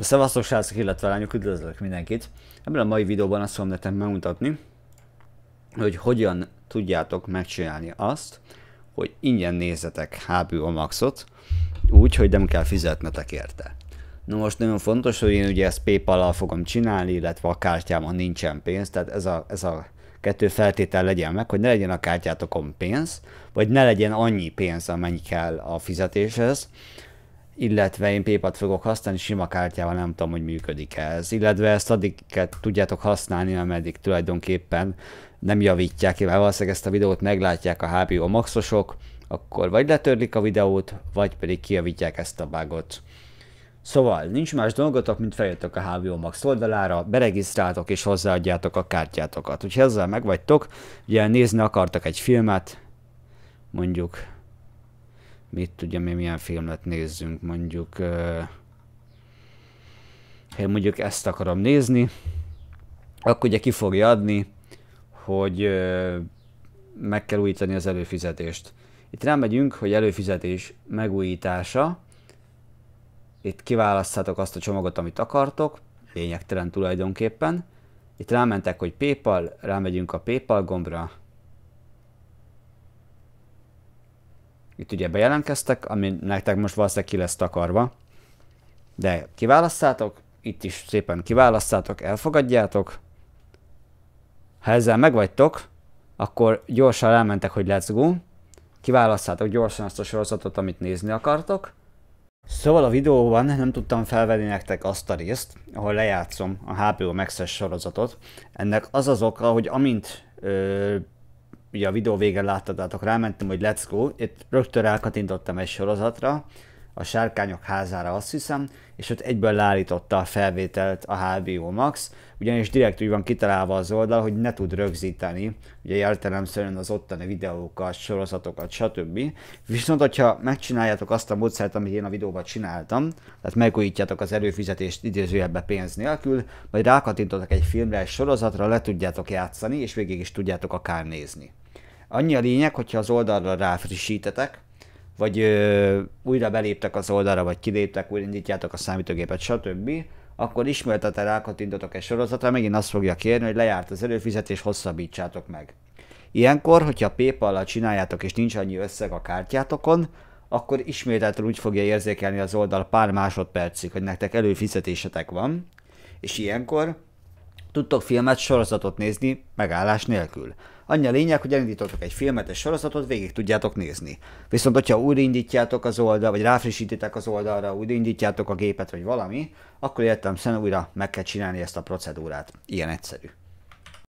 Szevasztok srácok, illetve lányok, üdvözlök mindenkit! Ebben a mai videóban azt fogom nektek megmutatni, hogy hogyan tudjátok megcsinálni azt, hogy ingyen nézzetek HBO Maxot, úgy, hogy nem kell fizetnetek érte. Na most nagyon fontos, hogy én ugye ezt paypal fogom csinálni, illetve a kártyámon nincsen pénz, tehát ez a, ez a kettő feltétel legyen meg, hogy ne legyen a kártyátokon pénz, vagy ne legyen annyi pénz, amennyi kell a fizetéshez, illetve én paypal fogok használni, sima kártyával nem tudom, hogy működik -e ez. Illetve ezt addig kell, tudjátok használni, ameddig tulajdonképpen nem javítják, mivel valószínűleg ezt a videót meglátják a HBO maxosok, akkor vagy letörlik a videót, vagy pedig kijavítják ezt a bugot. Szóval nincs más dolgotok, mint feljöttök a HBO Max oldalára, beregisztráltok és hozzáadjátok a kártyátokat. Úgyhogy ezzel megvagytok, ugye nézni akartak egy filmet, mondjuk mit tudja mi milyen filmet nézzünk, mondjuk én mondjuk ezt akarom nézni, akkor ugye ki fogja adni, hogy meg kell újítani az előfizetést. Itt rámegyünk, hogy előfizetés megújítása, itt kiválaszthatok azt a csomagot, amit akartok, lényegtelen tulajdonképpen. Itt rámentek, hogy PayPal, rámegyünk a PayPal gombra, Itt ugye bejelentkeztek, ami nektek most valószínűleg ki lesz takarva. De kiválasztátok, itt is szépen kiválasztátok, elfogadjátok. Ha ezzel megvagytok, akkor gyorsan elmentek, hogy let's go. Kiválasztátok gyorsan azt a sorozatot, amit nézni akartok. Szóval a videóban nem tudtam felvenni nektek azt a részt, ahol lejátszom a HBO max sorozatot. Ennek az az oka, hogy amint ö, ugye a videó végén láttadátok, rámentem, hogy let's go, itt rögtön rákatintottam egy sorozatra, a Sárkányok házára azt hiszem, és ott egyből leállította a felvételt a HBO Max, ugyanis direkt úgy van kitalálva az oldal, hogy ne tud rögzíteni, ugye értelemszerűen az ottani videókat, sorozatokat, stb. Viszont, hogyha megcsináljátok azt a módszert, amit én a videóban csináltam, tehát megújítjátok az előfizetést idézőjelbe pénz nélkül, majd rákatintotok egy filmre, egy sorozatra, le tudjátok játszani, és végig is tudjátok akár nézni. Annyi a lényeg, hogyha az oldalra ráfrissítetek, vagy ö, újra beléptek az oldalra, vagy kiléptek, újra indítjátok a számítógépet, stb., akkor ismertete rákattintotok egy sorozatra, megint azt fogja kérni, hogy lejárt az előfizetés, hosszabbítsátok meg. Ilyenkor, hogyha paypal csináljátok és nincs annyi összeg a kártyátokon, akkor ismételten úgy fogja érzékelni az oldal pár másodpercig, hogy nektek előfizetésetek van, és ilyenkor Tudtok filmet, sorozatot nézni, megállás nélkül. Annyi a lényeg, hogy elindítotok egy filmet, egy sorozatot, végig tudjátok nézni. Viszont, hogyha újraindítjátok az oldal, vagy ráfrissítitek az oldalra, újraindítjátok a gépet, vagy valami, akkor értem szerint újra meg kell csinálni ezt a procedúrát. Ilyen egyszerű.